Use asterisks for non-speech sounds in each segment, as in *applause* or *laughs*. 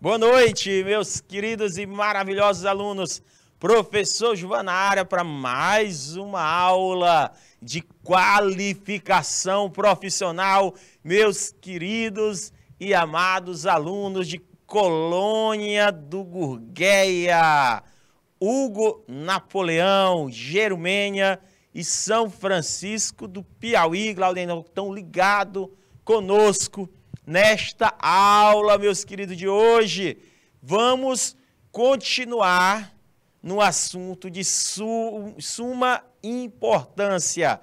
Boa noite, meus queridos e maravilhosos alunos. Professor João área para mais uma aula de qualificação profissional, meus queridos e amados alunos de Colônia do Gurgueia. Hugo Napoleão, Gerumênia e São Francisco do Piauí, Claudinho, estão ligados conosco nesta aula, meus queridos, de hoje. Vamos continuar no assunto de su suma importância,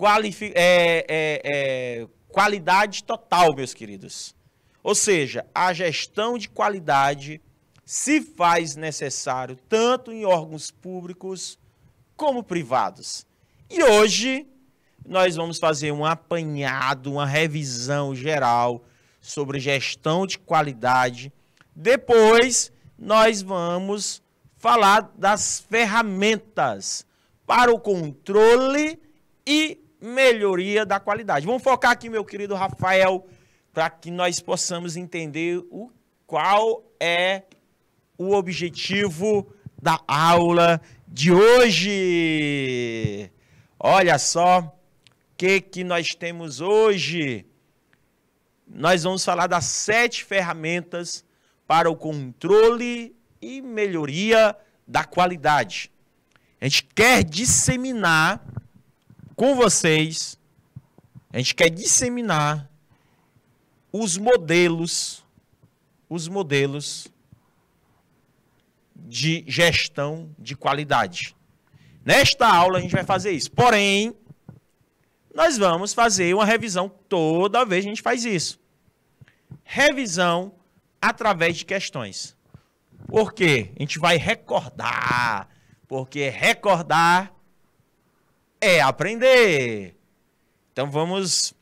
é, é, é, qualidade total, meus queridos. Ou seja, a gestão de qualidade total se faz necessário tanto em órgãos públicos como privados. E hoje nós vamos fazer um apanhado, uma revisão geral sobre gestão de qualidade. Depois nós vamos falar das ferramentas para o controle e melhoria da qualidade. Vamos focar aqui, meu querido Rafael, para que nós possamos entender o qual é o objetivo da aula de hoje. Olha só o que, que nós temos hoje. Nós vamos falar das sete ferramentas para o controle e melhoria da qualidade. A gente quer disseminar com vocês, a gente quer disseminar os modelos, os modelos de gestão de qualidade. Nesta aula a gente vai fazer isso. Porém, nós vamos fazer uma revisão toda vez que a gente faz isso. Revisão através de questões. Por quê? A gente vai recordar. Porque recordar é aprender. Então vamos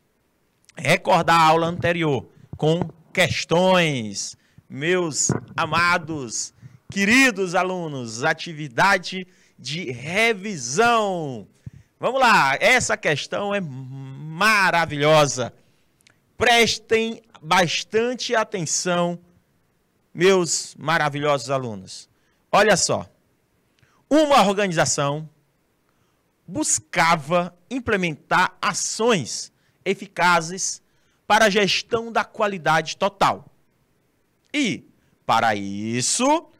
recordar a aula anterior com questões. Meus amados Queridos alunos, atividade de revisão. Vamos lá, essa questão é maravilhosa. Prestem bastante atenção, meus maravilhosos alunos. Olha só. Uma organização buscava implementar ações eficazes para a gestão da qualidade total. E, para isso,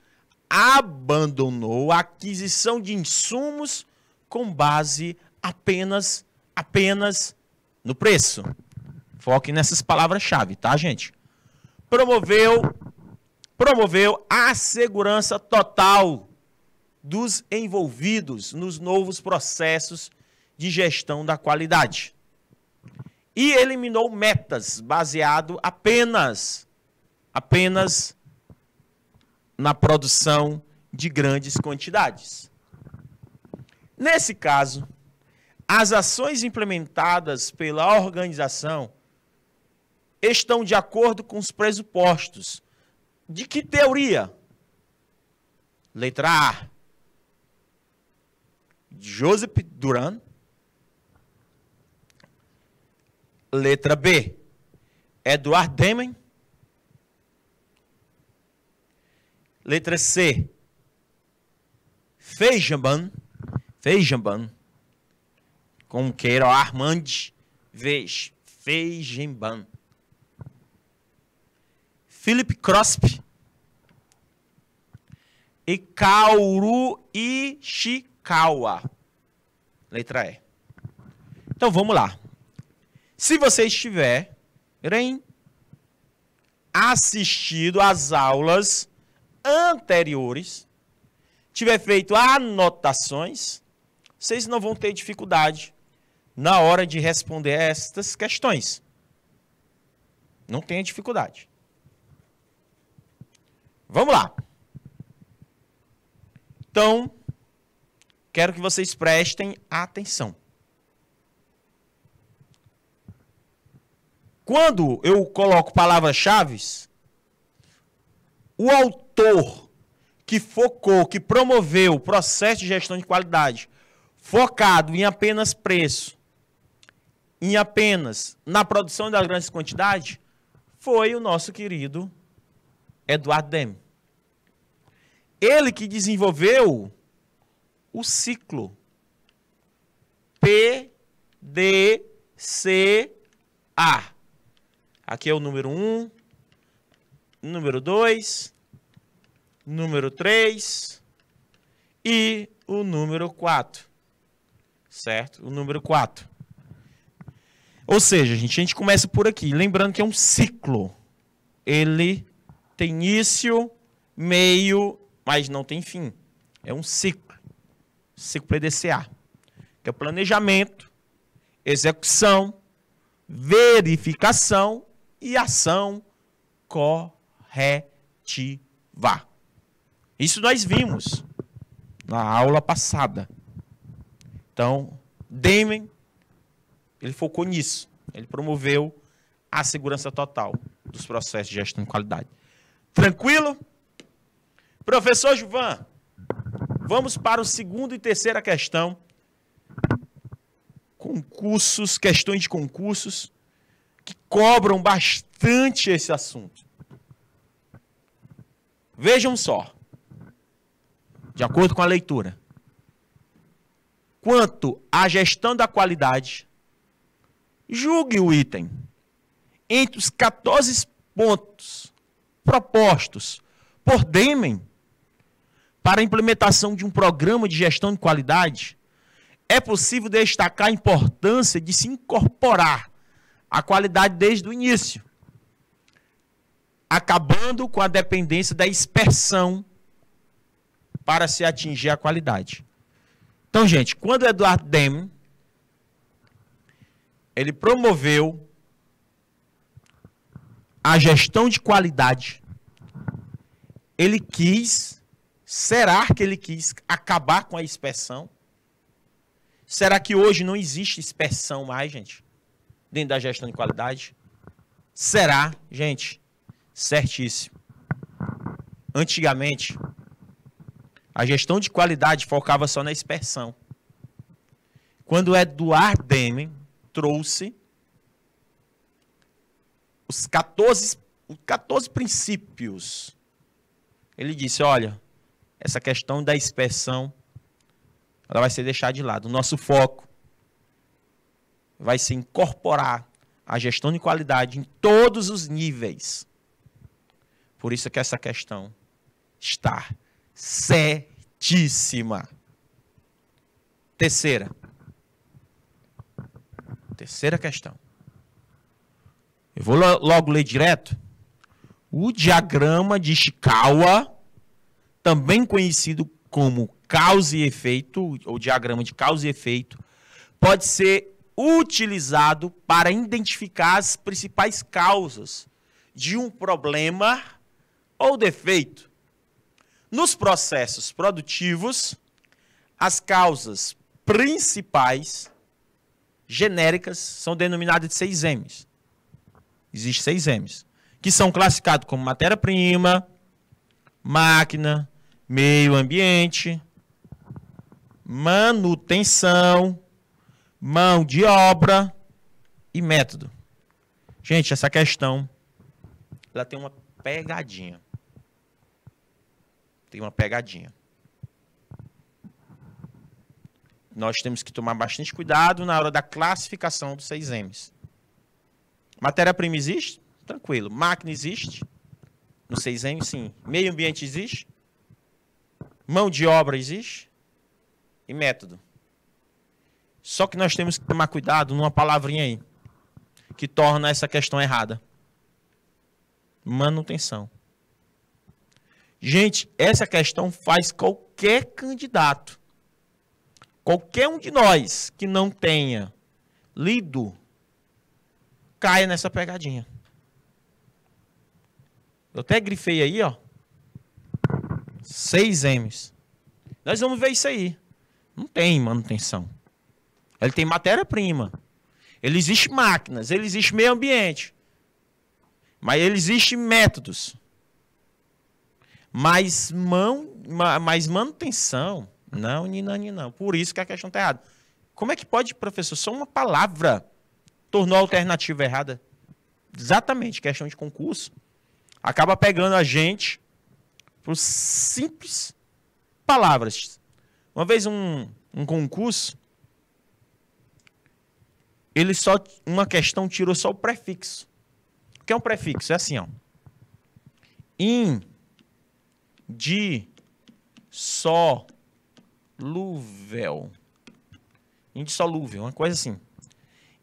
abandonou a aquisição de insumos com base apenas apenas no preço. Foque nessas palavras-chave, tá, gente? Promoveu promoveu a segurança total dos envolvidos nos novos processos de gestão da qualidade. E eliminou metas baseado apenas apenas na produção de grandes quantidades. Nesse caso, as ações implementadas pela organização estão de acordo com os pressupostos. De que teoria? Letra A. Joseph Duran. Letra B. Eduard Deming. Letra C. Feijaban. Feijaban. Como queira, Armand. Vez. Feijaban. Philip Crospe E Kaoru Ishikawa. Letra E. Então vamos lá. Se você estiver assistido às aulas anteriores, tiver feito anotações, vocês não vão ter dificuldade na hora de responder estas questões. Não tenha dificuldade. Vamos lá. Então, quero que vocês prestem atenção. Quando eu coloco palavras-chave, o autor setor que focou, que promoveu o processo de gestão de qualidade focado em apenas preço, em apenas na produção das grandes quantidades, foi o nosso querido Eduardo Demi. Ele que desenvolveu o ciclo PDCA. Aqui é o número 1, um, número 2, número 3 e o número 4. Certo? O número 4. Ou seja, gente, a gente começa por aqui. Lembrando que é um ciclo. Ele tem início, meio, mas não tem fim. É um ciclo. Ciclo PDCA. Que é planejamento, execução, verificação e ação corretiva. Isso nós vimos na aula passada. Então, Damon, ele focou nisso. Ele promoveu a segurança total dos processos de gestão de qualidade. Tranquilo? Professor Juvan, vamos para o segundo e terceira questão. Concursos, questões de concursos que cobram bastante esse assunto. Vejam só de acordo com a leitura. Quanto à gestão da qualidade, julgue o item. Entre os 14 pontos propostos por Demen para a implementação de um programa de gestão de qualidade, é possível destacar a importância de se incorporar a qualidade desde o início, acabando com a dependência da dispersão para se atingir a qualidade. Então, gente, quando Eduardo Deming ele promoveu a gestão de qualidade, ele quis, será que ele quis acabar com a inspeção? Será que hoje não existe inspeção mais, gente? Dentro da gestão de qualidade? Será, gente? Certíssimo. Antigamente, a gestão de qualidade focava só na dispersão. Quando Eduard Deming trouxe os 14, 14 princípios, ele disse: olha, essa questão da dispersão ela vai ser deixada de lado. O nosso foco vai se incorporar a gestão de qualidade em todos os níveis. Por isso que essa questão está certíssima. Terceira. Terceira questão. Eu vou logo ler direto. O diagrama de Chikawa também conhecido como causa e efeito, ou diagrama de causa e efeito, pode ser utilizado para identificar as principais causas de um problema ou defeito. Nos processos produtivos, as causas principais genéricas são denominadas de 6 M's. Existem 6 M's, que são classificados como matéria-prima, máquina, meio ambiente, manutenção, mão de obra e método. Gente, essa questão ela tem uma pegadinha tem uma pegadinha. Nós temos que tomar bastante cuidado na hora da classificação dos 6Ms. Matéria-prima existe? Tranquilo. Máquina existe? No 6M, sim. Meio ambiente existe? Mão de obra existe? E método. Só que nós temos que tomar cuidado numa palavrinha aí que torna essa questão errada. Manutenção. Gente, essa questão faz qualquer candidato, qualquer um de nós que não tenha lido, caia nessa pegadinha. Eu até grifei aí, ó. seis M's. Nós vamos ver isso aí. Não tem manutenção. Ele tem matéria-prima. Ele existe máquinas, ele existe meio ambiente. Mas ele existe métodos. Mas, mão, mas manutenção, não, Ninani, não. Por isso que a questão está errada. Como é que pode, professor, só uma palavra tornou a alternativa errada? Exatamente, questão de concurso. Acaba pegando a gente por simples palavras. Uma vez um, um concurso, ele só uma questão tirou só o prefixo. O que é um prefixo? É assim, ó. In solúvel, Indissolúvel, uma coisa assim.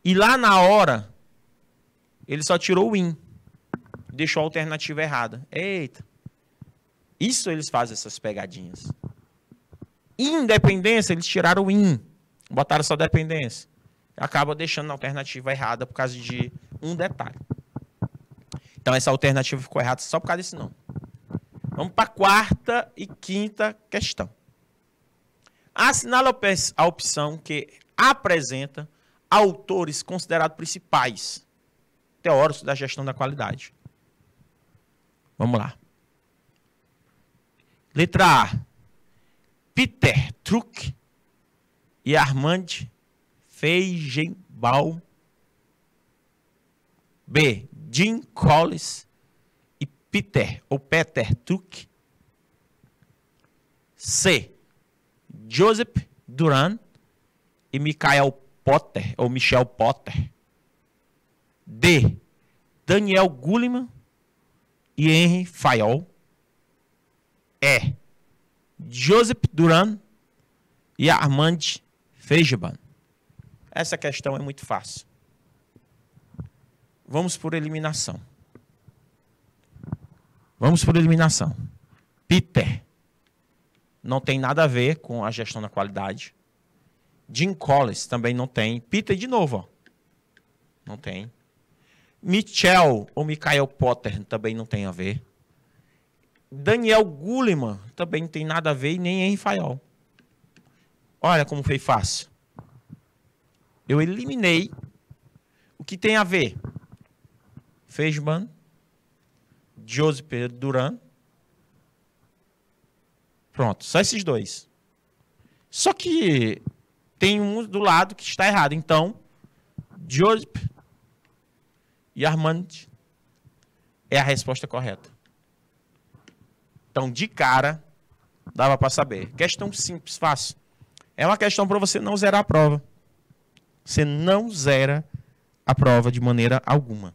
E lá na hora, ele só tirou o in. Deixou a alternativa errada. Eita. Isso eles fazem essas pegadinhas. Independência, eles tiraram o in. Botaram só dependência. Acaba deixando a alternativa errada por causa de um detalhe. Então essa alternativa ficou errada só por causa desse não. Vamos para a quarta e quinta questão. Assinala a opção que apresenta autores considerados principais teóricos da gestão da qualidade. Vamos lá. Letra A. Peter Truck e Armand Feigenbaum. B. Jim Collins Peter ou Peter Tuck. C. Joseph Duran e Michael Potter ou Michel Potter. D. Daniel Gulliman e Henry Fayol. E. Joseph Duran e Armand Feijban. Essa questão é muito fácil. Vamos por eliminação. Vamos por eliminação. Peter. Não tem nada a ver com a gestão da qualidade. Jim Collins também não tem. Peter de novo, ó. Não tem. Michel ou Michael Potter também não tem a ver. Daniel Gulliman também não tem nada a ver e nem Henry é Fayol. Olha como foi fácil. Eu eliminei o que tem a ver. Feijman, Josi Pedro Duran. Pronto, só esses dois. Só que tem um do lado que está errado. Então, Josip e Armand é a resposta correta. Então, de cara, dava para saber. Questão simples, fácil. É uma questão para você não zerar a prova. Você não zera a prova de maneira alguma.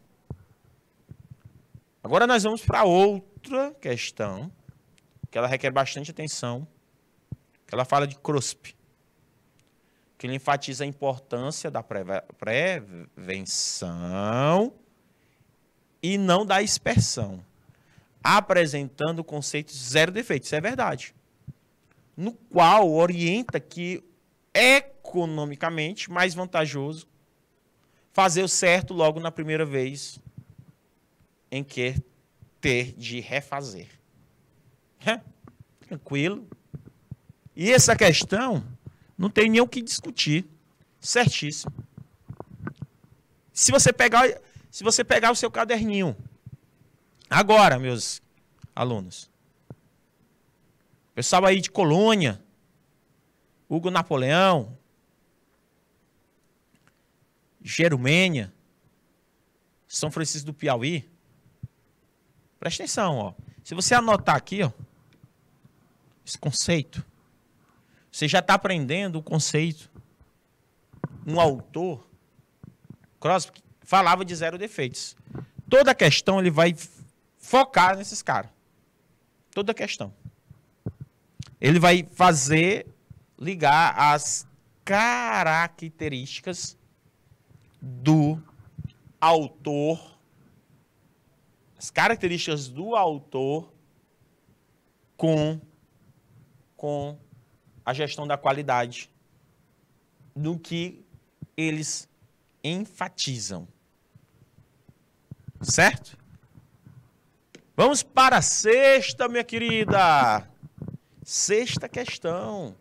Agora nós vamos para outra questão, que ela requer bastante atenção, que ela fala de CROSP, que ele enfatiza a importância da prevenção e não da dispersão, apresentando o conceito zero defeito, isso é verdade, no qual orienta que economicamente mais vantajoso fazer o certo logo na primeira vez em que ter de refazer. É, tranquilo. E essa questão não tem nem o que discutir. Certíssimo. Se você pegar, se você pegar o seu caderninho agora, meus alunos. Pessoal aí de Colônia, Hugo Napoleão, Jerumênia, São Francisco do Piauí, Presta atenção, ó. Se você anotar aqui, ó, esse conceito, você já está aprendendo o conceito. Um autor, Crosby, falava de zero defeitos. Toda a questão ele vai focar nesses caras. Toda a questão. Ele vai fazer ligar as características do autor as características do autor com, com a gestão da qualidade do que eles enfatizam. Certo? Vamos para a sexta, minha querida. Sexta questão.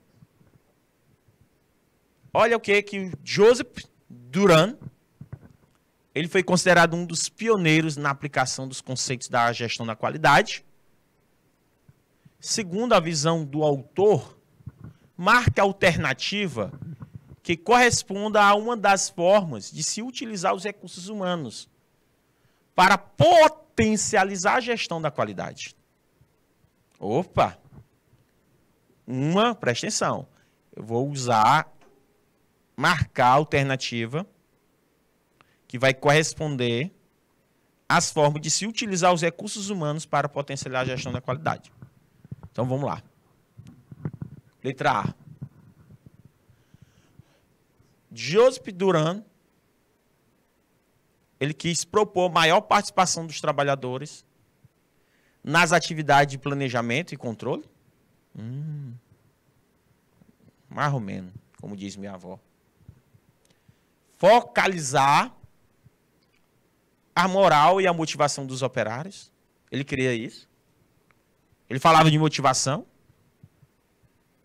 Olha o que que Joseph Duran ele foi considerado um dos pioneiros na aplicação dos conceitos da gestão da qualidade. Segundo a visão do autor, marca alternativa que corresponda a uma das formas de se utilizar os recursos humanos para potencializar a gestão da qualidade. Opa! Uma, presta atenção, eu vou usar marcar alternativa que vai corresponder às formas de se utilizar os recursos humanos para potencializar a gestão da qualidade. Então vamos lá. Letra A. Joseph Duran, ele quis propor maior participação dos trabalhadores nas atividades de planejamento e controle. Hum. Mais ou menos, como diz minha avó. Focalizar a moral e a motivação dos operários. Ele queria isso. Ele falava de motivação.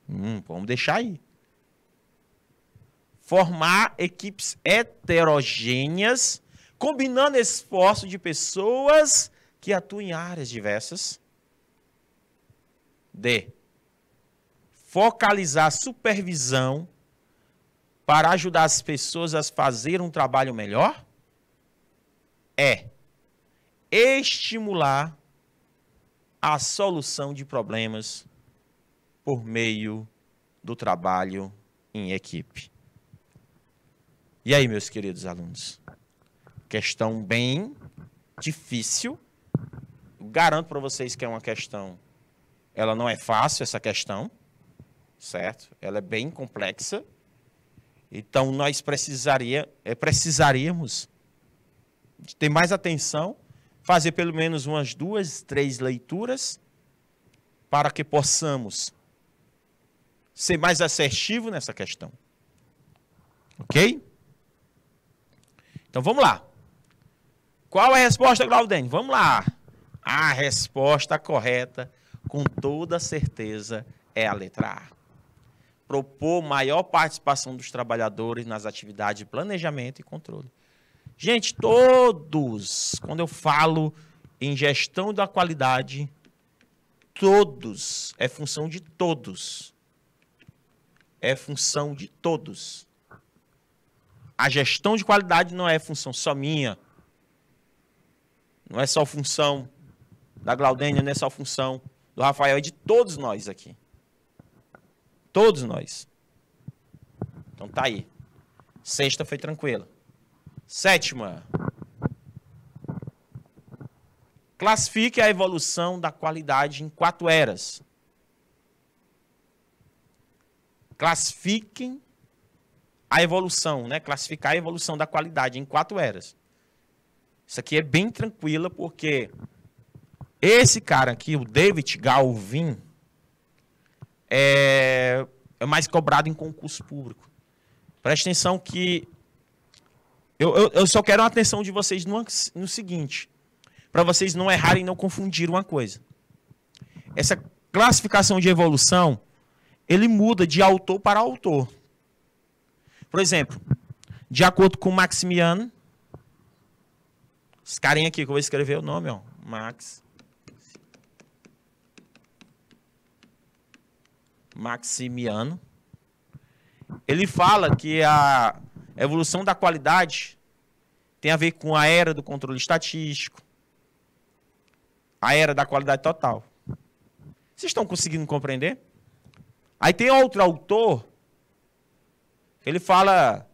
Hum, vamos deixar aí. Formar equipes heterogêneas, combinando esforço de pessoas que atuam em áreas diversas. D. Focalizar a supervisão para ajudar as pessoas a fazer um trabalho melhor é estimular a solução de problemas por meio do trabalho em equipe. E aí, meus queridos alunos? Questão bem difícil. Garanto para vocês que é uma questão. Ela não é fácil, essa questão, certo? Ela é bem complexa. Então, nós precisaria, é, precisaríamos ter mais atenção, fazer pelo menos umas duas, três leituras, para que possamos ser mais assertivo nessa questão. Ok? Então vamos lá. Qual é a resposta, Claudene? Vamos lá. A resposta correta, com toda certeza, é a letra A. Propor maior participação dos trabalhadores nas atividades de planejamento e controle. Gente, todos, quando eu falo em gestão da qualidade, todos, é função de todos. É função de todos. A gestão de qualidade não é função só minha. Não é só função da Glaudênia, não é só função do Rafael, é de todos nós aqui. Todos nós. Então tá aí. Sexta foi tranquila. Sétima. Classifique a evolução da qualidade em quatro eras. Classifiquem a evolução, né? Classificar a evolução da qualidade em quatro eras. Isso aqui é bem tranquila porque esse cara aqui, o David Galvin, é, é mais cobrado em concurso público. Preste atenção que eu, eu, eu só quero a atenção de vocês no, no seguinte: para vocês não errarem e não confundir uma coisa. Essa classificação de evolução ele muda de autor para autor. Por exemplo, de acordo com Maximiano, esse carinha aqui que eu vou escrever o nome, ó, Max. Maximiano. Ele fala que a a evolução da qualidade tem a ver com a era do controle estatístico, a era da qualidade total. Vocês estão conseguindo compreender? Aí tem outro autor, ele fala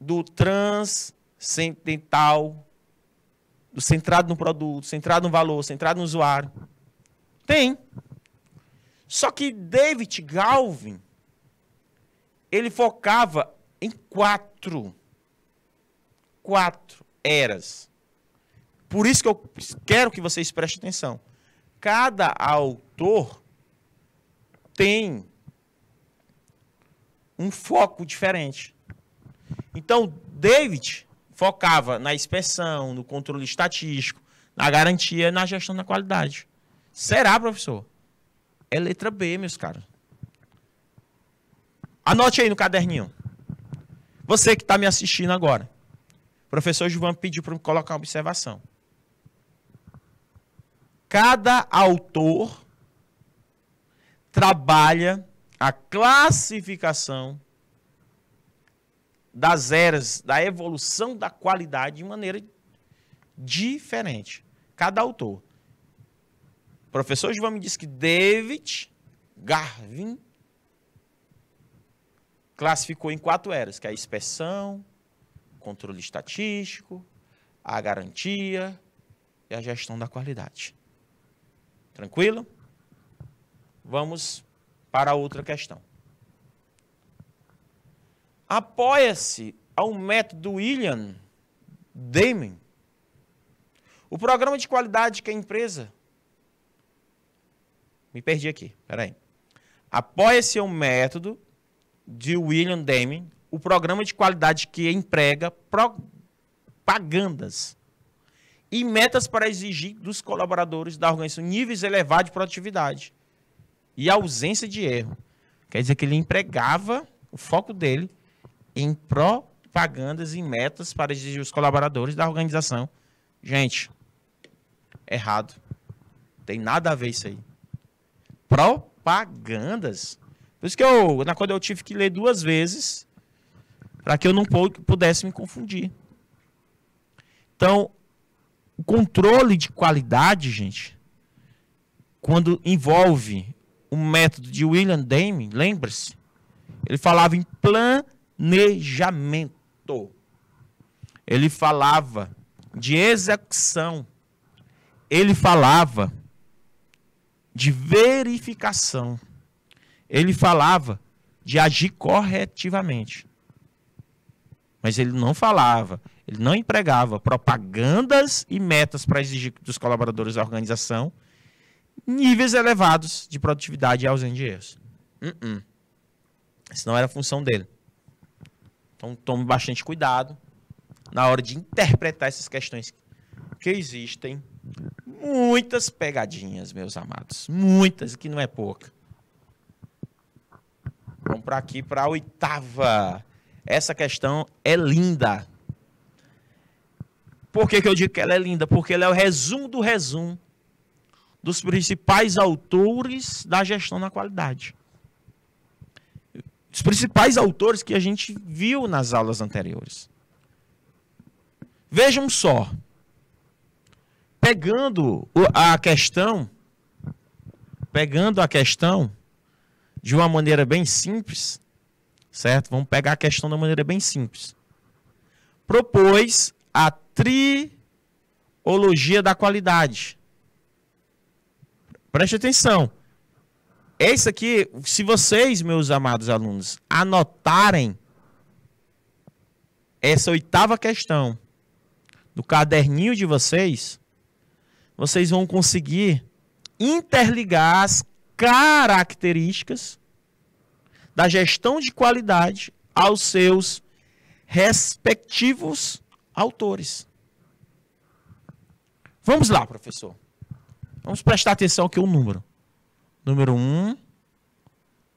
do transcendental, do centrado no produto, centrado no valor, centrado no usuário. Tem. Só que David Galvin, ele focava em quatro, quatro eras. Por isso que eu quero que vocês prestem atenção. Cada autor tem um foco diferente. Então, David focava na inspeção, no controle estatístico, na garantia, na gestão da qualidade. Será, professor? É letra B, meus caros. Anote aí no caderninho. Você que está me assistindo agora. O professor João pediu para colocar uma observação. Cada autor trabalha a classificação das eras, da evolução da qualidade de maneira diferente. Cada autor. O professor João me disse que David Garvin classificou em quatro eras, que é a inspeção, controle estatístico, a garantia e a gestão da qualidade. Tranquilo? Vamos para outra questão. Apoia-se ao método William Damon, o programa de qualidade que a empresa. Me perdi aqui, peraí. Apoia-se ao método de William Deming, o programa de qualidade que emprega propagandas e metas para exigir dos colaboradores da organização níveis elevados de produtividade e ausência de erro. Quer dizer que ele empregava o foco dele em propagandas e metas para exigir os colaboradores da organização. Gente, errado. Tem nada a ver isso aí. Propagandas por isso que eu, na quando eu tive que ler duas vezes, para que eu não pudesse me confundir. Então, o controle de qualidade, gente, quando envolve o método de William Deming, lembra-se? Ele falava em planejamento. Ele falava de execução. Ele falava de verificação. Ele falava de agir corretivamente. Mas ele não falava, ele não empregava propagandas e metas para exigir dos colaboradores da organização níveis elevados de produtividade e ausência de erros. Uh -uh. Isso não era a função dele. Então tome bastante cuidado na hora de interpretar essas questões que existem muitas pegadinhas, meus amados, muitas que não é pouca. Vamos para aqui, para a oitava. Essa questão é linda. Por que, que eu digo que ela é linda? Porque ela é o resumo do resumo dos principais autores da gestão na qualidade. Os principais autores que a gente viu nas aulas anteriores. Vejam só. Pegando a questão, pegando a questão de uma maneira bem simples, certo? Vamos pegar a questão de uma maneira bem simples. Propôs a triologia da qualidade. Preste atenção. Esse aqui, se vocês, meus amados alunos, anotarem essa oitava questão do caderninho de vocês, vocês vão conseguir interligar as características da gestão de qualidade aos seus respectivos autores. Vamos lá, professor. Vamos prestar atenção aqui o número. Número 1, um,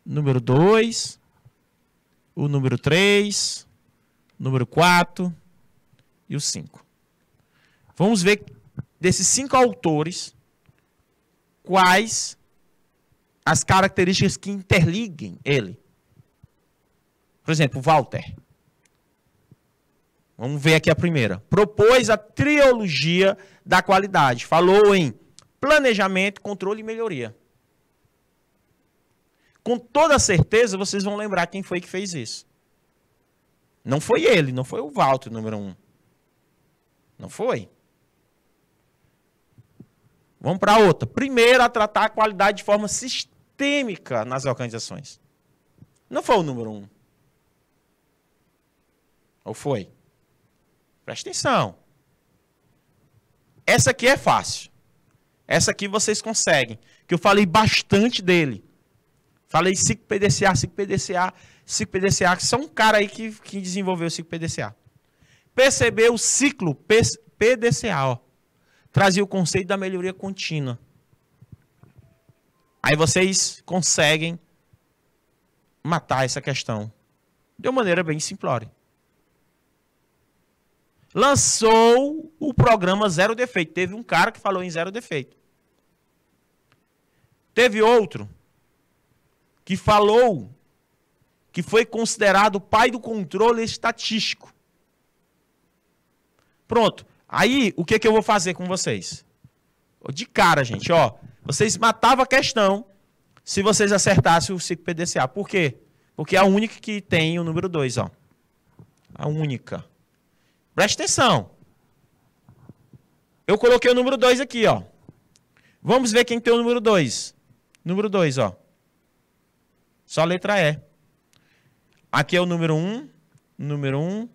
número 2, o número 3, número 4 e o 5. Vamos ver desses cinco autores quais as características que interliguem ele. Por exemplo, Walter. Vamos ver aqui a primeira. Propôs a triologia da qualidade. Falou em planejamento, controle e melhoria. Com toda certeza, vocês vão lembrar quem foi que fez isso. Não foi ele, não foi o Walter, número um. Não foi. Vamos para outra. Primeiro, a tratar a qualidade de forma sistêmica sistêmica nas organizações. Não foi o número um. Ou foi? presta atenção. Essa aqui é fácil. Essa aqui vocês conseguem. Que eu falei bastante dele. Falei 5 PDCA, 5 PDCA, 5 PDCA, que são um cara aí que, que desenvolveu o 5 PDCA. Percebeu o ciclo PDCA, ó. Trazia o conceito da melhoria contínua. Aí vocês conseguem matar essa questão de uma maneira bem simplória. Lançou o programa Zero Defeito. Teve um cara que falou em Zero Defeito. Teve outro que falou que foi considerado o pai do controle estatístico. Pronto. Aí, o que, que eu vou fazer com vocês? De cara, gente, ó. Vocês matavam a questão se vocês acertassem o ciclo PDCA. Por quê? Porque é a única que tem o número 2, ó. A única. Presta atenção. Eu coloquei o número 2 aqui, ó. Vamos ver quem tem o número 2. Número 2, ó. Só a letra E. Aqui é o número 1, um, número 1, um,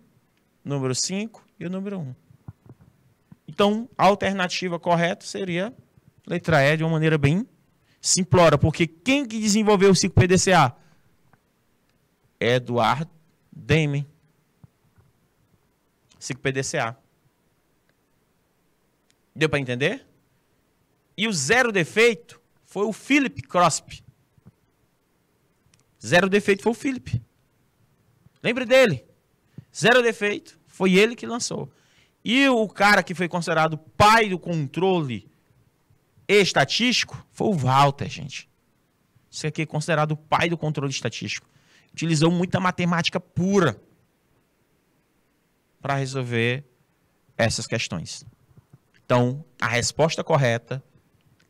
número 5 e o número 1. Um. Então, a alternativa correta seria Letra E de uma maneira bem simplória, porque quem que desenvolveu o ciclo PDCA? Eduardo Demen. Ciclo PDCA. Deu para entender? E o zero defeito foi o Philip Crosby. Zero defeito foi o Philip. Lembre dele. Zero defeito foi ele que lançou. E o cara que foi considerado pai do controle estatístico foi o Walter, gente. Isso aqui é considerado o pai do controle estatístico. Utilizou muita matemática pura para resolver essas questões. Então, a resposta correta,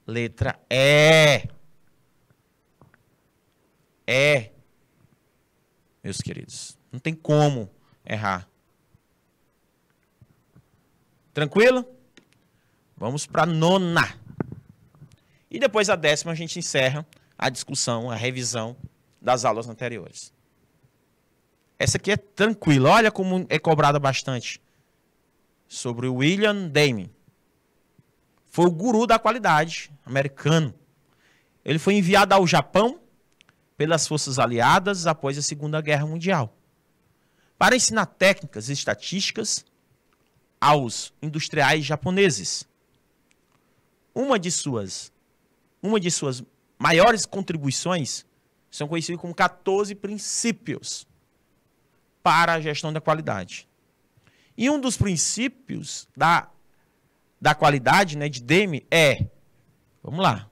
letra E. É, meus queridos. Não tem como errar. Tranquilo? Vamos para nona. E depois a décima a gente encerra a discussão, a revisão das aulas anteriores. Essa aqui é tranquila. Olha como é cobrada bastante. Sobre o William Damon. Foi o guru da qualidade americano. Ele foi enviado ao Japão pelas forças aliadas após a Segunda Guerra Mundial para ensinar técnicas e estatísticas aos industriais japoneses. Uma de suas uma de suas maiores contribuições são conhecidas como 14 princípios para a gestão da qualidade. E um dos princípios da, da qualidade, né, de Deme, é. Vamos lá.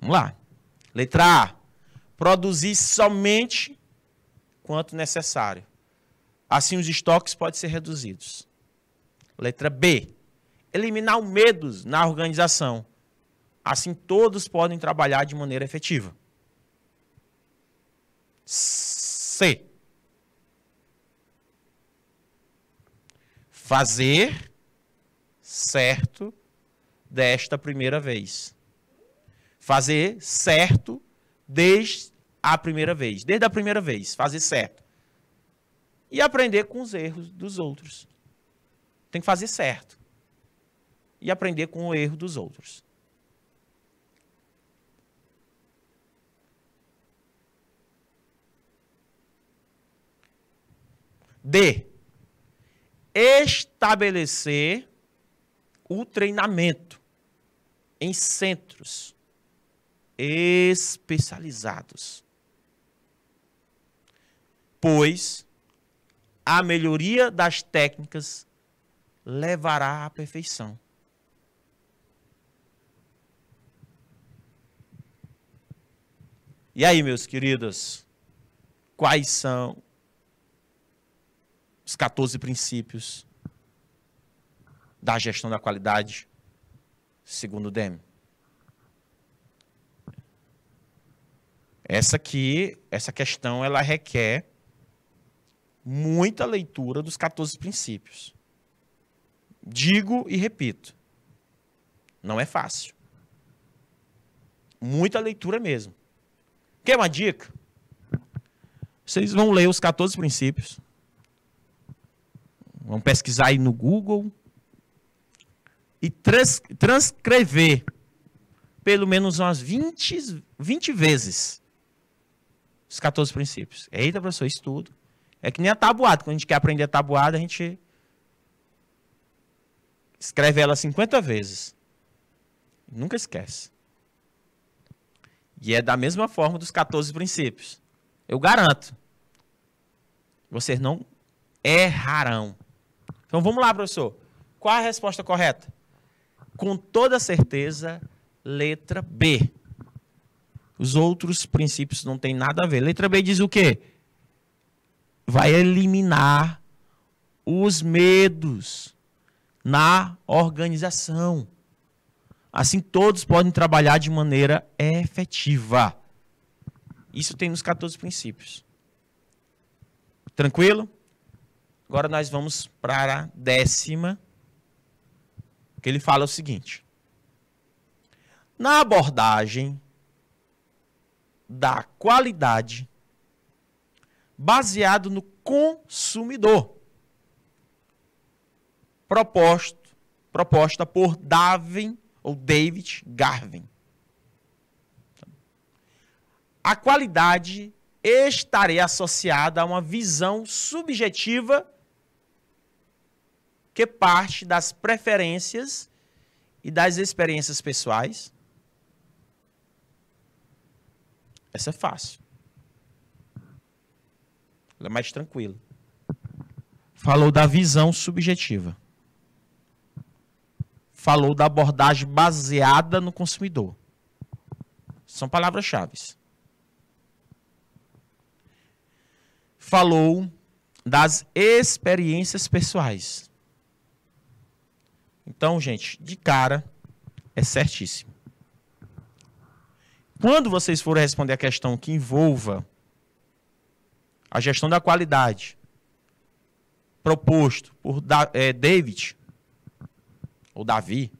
Vamos lá. Letra A. Produzir somente quanto necessário. Assim, os estoques podem ser reduzidos. Letra B. Eliminar o medo na organização. Assim, todos podem trabalhar de maneira efetiva. C. Fazer certo desta primeira vez. Fazer certo desde a primeira vez. Desde a primeira vez, fazer certo. E aprender com os erros dos outros. Tem que fazer certo. E aprender com o erro dos outros. de estabelecer o treinamento em centros especializados. Pois a melhoria das técnicas levará à perfeição. E aí, meus queridos, quais são os 14 princípios da gestão da qualidade, segundo o DEM. Essa aqui, essa questão, ela requer muita leitura dos 14 princípios. Digo e repito, não é fácil. Muita leitura mesmo. Quer uma dica? Vocês vão ler os 14 princípios Vamos pesquisar aí no Google. E trans, transcrever pelo menos umas 20, 20 vezes os 14 princípios. Eita, professor, estudo. É que nem a tabuada. Quando a gente quer aprender a tabuada, a gente escreve ela 50 vezes. Nunca esquece. E é da mesma forma dos 14 princípios. Eu garanto. Vocês não errarão. Então vamos lá, professor. Qual é a resposta correta? Com toda certeza, letra B. Os outros princípios não têm nada a ver. Letra B diz o quê? Vai eliminar os medos na organização. Assim, todos podem trabalhar de maneira efetiva. Isso tem nos 14 princípios. Tranquilo? Agora nós vamos para a décima, que ele fala o seguinte. Na abordagem da qualidade baseado no consumidor proposto, proposta por Davin ou David Garvin. A qualidade estaria associada a uma visão subjetiva que parte das preferências e das experiências pessoais? Essa é fácil. Ela é mais tranquila. Falou da visão subjetiva. Falou da abordagem baseada no consumidor. São palavras-chave. Falou das experiências pessoais. Então, gente, de cara, é certíssimo. Quando vocês forem responder a questão que envolva a gestão da qualidade proposto por é, David ou Davi,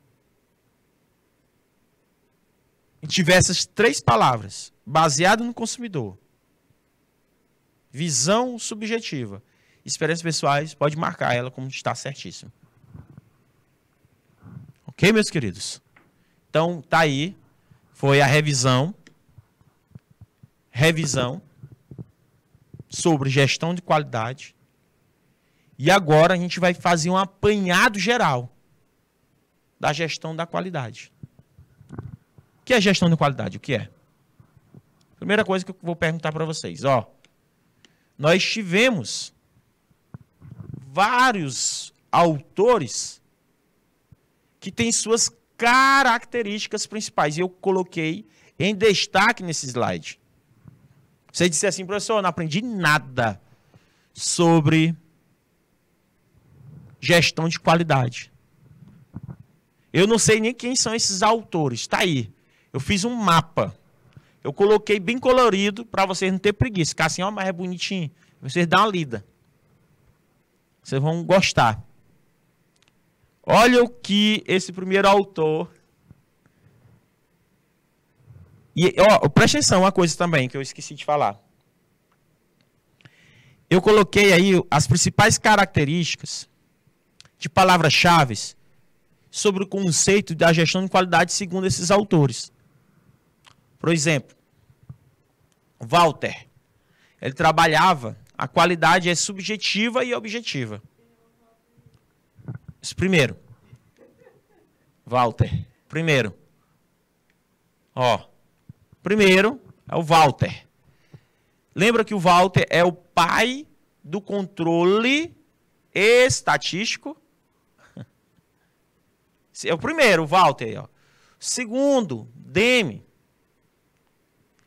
e tiver essas três palavras, baseado no consumidor, visão subjetiva, experiências pessoais, pode marcar ela como está certíssimo. Ok, meus queridos? Então, tá aí. Foi a revisão. Revisão sobre gestão de qualidade. E agora a gente vai fazer um apanhado geral da gestão da qualidade. O que é gestão de qualidade? O que é? Primeira coisa que eu vou perguntar para vocês, ó. Nós tivemos vários autores que tem suas características principais. E eu coloquei em destaque nesse slide. Você disse assim, professor, eu não aprendi nada sobre gestão de qualidade. Eu não sei nem quem são esses autores. Está aí. Eu fiz um mapa. Eu coloquei bem colorido para vocês não ter preguiça. Ficar assim, ó, mas é bonitinho. Vocês dão uma lida. Vocês vão gostar. Olha o que esse primeiro autor. E, ó, presta atenção uma coisa também que eu esqueci de falar. Eu coloquei aí as principais características de palavras-chave sobre o conceito da gestão de qualidade segundo esses autores. Por exemplo, Walter, ele trabalhava a qualidade é subjetiva e objetiva primeiro. Walter. Primeiro. Ó. Primeiro é o Walter. Lembra que o Walter é o pai do controle estatístico? É o primeiro, o Walter. Ó. Segundo, Demi.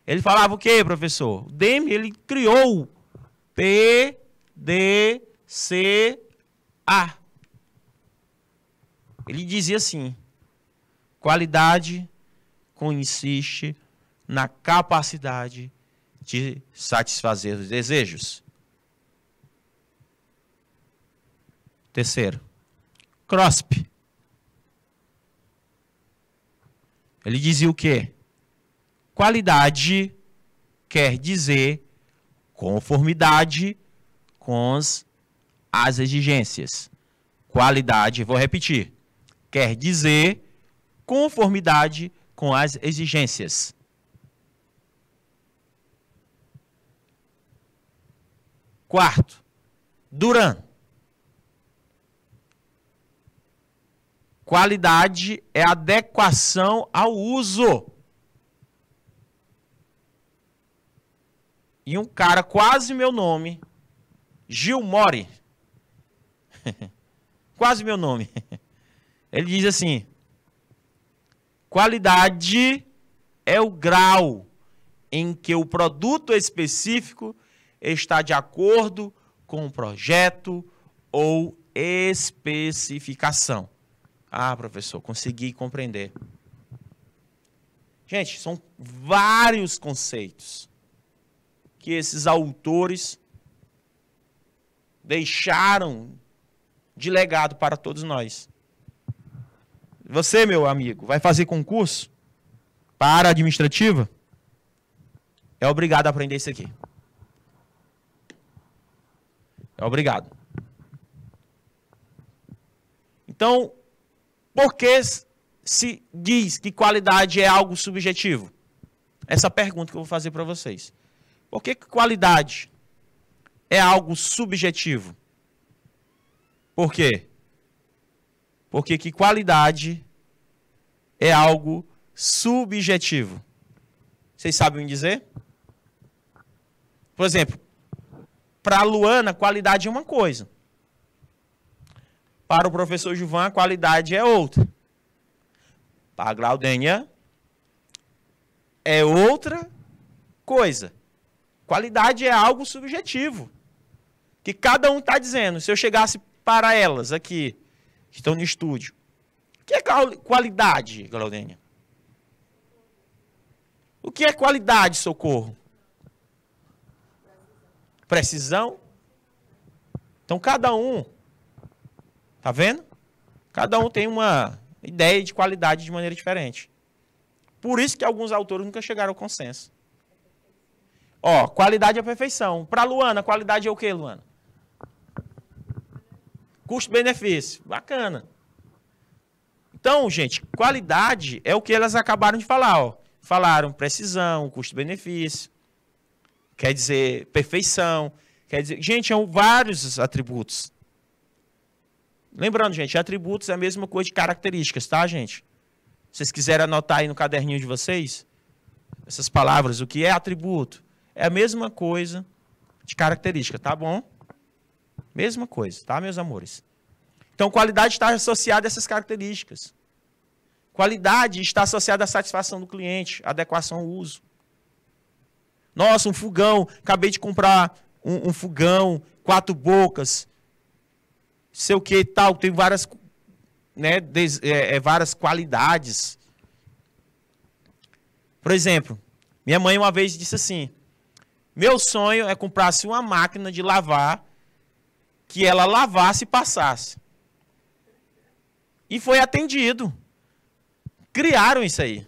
Ele falava o quê, professor? O Demi, ele criou PDCA. Ele dizia assim: qualidade consiste na capacidade de satisfazer os desejos. Terceiro, CROSP. Ele dizia o quê? Qualidade quer dizer conformidade com as exigências. Qualidade, vou repetir quer dizer conformidade com as exigências. Quarto, Duran. Qualidade é adequação ao uso. E um cara quase meu nome, Gil Mori. *laughs* quase meu nome. *laughs* Ele diz assim: qualidade é o grau em que o produto específico está de acordo com o projeto ou especificação. Ah, professor, consegui compreender. Gente, são vários conceitos que esses autores deixaram de legado para todos nós. Você, meu amigo, vai fazer concurso para administrativa? É obrigado a aprender isso aqui. É obrigado. Então, por que se diz que qualidade é algo subjetivo? Essa é pergunta que eu vou fazer para vocês. Por que qualidade é algo subjetivo? Por quê? Porque que qualidade é algo subjetivo. Vocês sabem me dizer? Por exemplo, para a Luana, qualidade é uma coisa. Para o professor a qualidade é outra. Para a Glaudênia, é outra coisa. Qualidade é algo subjetivo. Que cada um está dizendo. Se eu chegasse para elas aqui que estão no estúdio. O que é qualidade, Glaudênia? O que é qualidade, socorro? Precisão? Então cada um, tá vendo? Cada um tem uma ideia de qualidade de maneira diferente. Por isso que alguns autores nunca chegaram ao consenso. Ó, qualidade é perfeição. Para Luana, qualidade é o que, Luana? Custo-benefício, bacana. Então, gente, qualidade é o que elas acabaram de falar. Ó. Falaram precisão, custo-benefício, quer dizer perfeição, quer dizer. Gente, são vários atributos. Lembrando, gente, atributos é a mesma coisa de características, tá, gente? Se vocês quiserem anotar aí no caderninho de vocês, essas palavras, o que é atributo? É a mesma coisa de característica, tá bom? Mesma coisa, tá, meus amores? Então, qualidade está associada a essas características. Qualidade está associada à satisfação do cliente, adequação ao uso. Nossa, um fogão, acabei de comprar um, um fogão, quatro bocas, sei o que tal, tem várias, né, des, é, é, várias qualidades. Por exemplo, minha mãe uma vez disse assim: Meu sonho é comprar-se uma máquina de lavar que ela lavasse e passasse. E foi atendido. Criaram isso aí.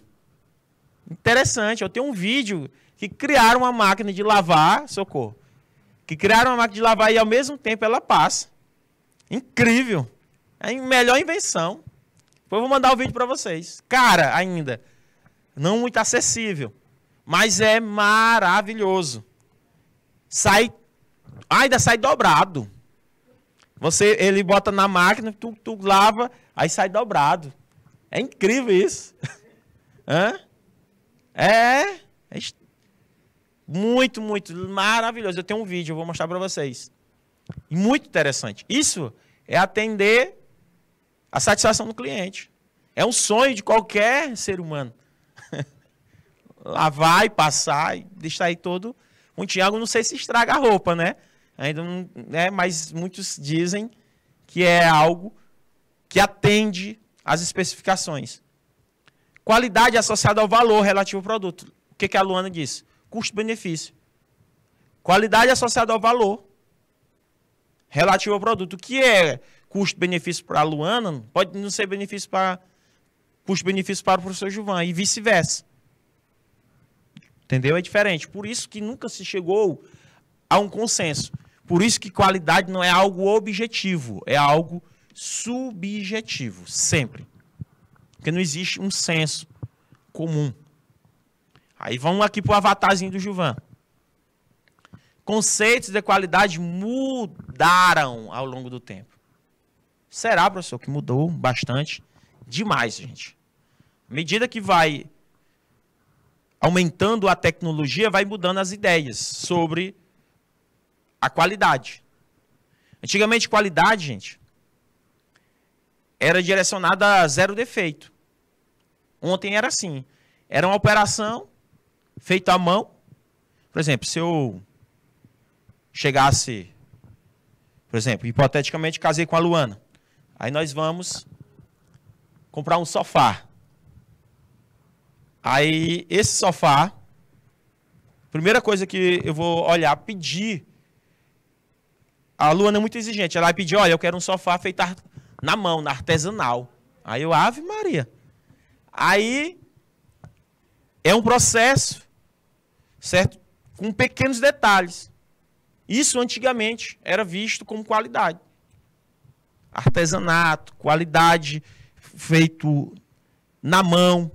Interessante, eu tenho um vídeo que criaram uma máquina de lavar, socorro. Que criaram uma máquina de lavar e ao mesmo tempo ela passa. Incrível. É a melhor invenção. Depois eu vou mandar o vídeo para vocês. Cara, ainda não muito acessível, mas é maravilhoso. Sai ainda sai dobrado. Você, ele bota na máquina, tu, tu lava, aí sai dobrado. É incrível isso. *laughs* Hã? É, é muito, muito maravilhoso. Eu tenho um vídeo, eu vou mostrar para vocês. Muito interessante. Isso é atender a satisfação do cliente. É um sonho de qualquer ser humano. *laughs* Lavar e passar e deixar aí todo. Um Tiago, não sei se estraga a roupa, né? ainda não, né, mas muitos dizem que é algo que atende às especificações. Qualidade associada ao valor relativo ao produto. O que, que a Luana disse? Custo-benefício. Qualidade associada ao valor relativo ao produto. O que é custo-benefício para a Luana pode não ser benefício para custo-benefício para o professor Gilvan e vice-versa. Entendeu? É diferente. Por isso que nunca se chegou a um consenso. Por isso que qualidade não é algo objetivo, é algo subjetivo, sempre. Porque não existe um senso comum. Aí vamos aqui para o avatarzinho do Gilvan. Conceitos de qualidade mudaram ao longo do tempo. Será, professor, que mudou bastante? Demais, gente. À medida que vai aumentando a tecnologia, vai mudando as ideias sobre a qualidade. Antigamente, qualidade, gente, era direcionada a zero defeito. Ontem era assim. Era uma operação feita à mão. Por exemplo, se eu chegasse, por exemplo, hipoteticamente casei com a Luana. Aí nós vamos comprar um sofá. Aí esse sofá, primeira coisa que eu vou olhar, pedir a Luana é muito exigente. Ela vai pedir, olha, eu quero um sofá feito na mão, na artesanal. Aí eu, Ave Maria. Aí é um processo, certo? Com pequenos detalhes. Isso antigamente era visto como qualidade. Artesanato, qualidade feito na mão.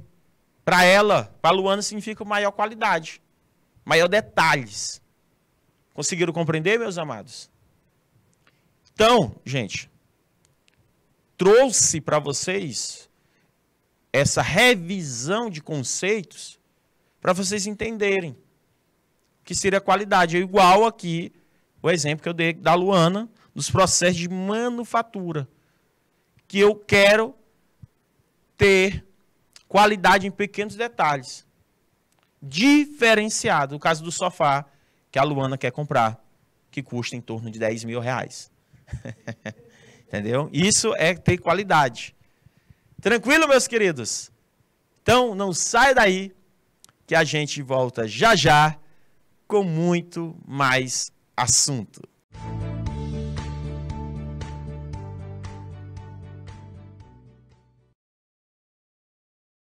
Para ela, para Luana significa maior qualidade, maior detalhes. Conseguiram compreender, meus amados? Então, gente, trouxe para vocês essa revisão de conceitos para vocês entenderem que seria qualidade. É igual aqui o exemplo que eu dei da Luana, dos processos de manufatura, que eu quero ter qualidade em pequenos detalhes, diferenciado. No caso do sofá que a Luana quer comprar, que custa em torno de 10 mil reais. *laughs* Entendeu? Isso é ter qualidade. Tranquilo, meus queridos? Então, não sai daí que a gente volta já já com muito mais assunto.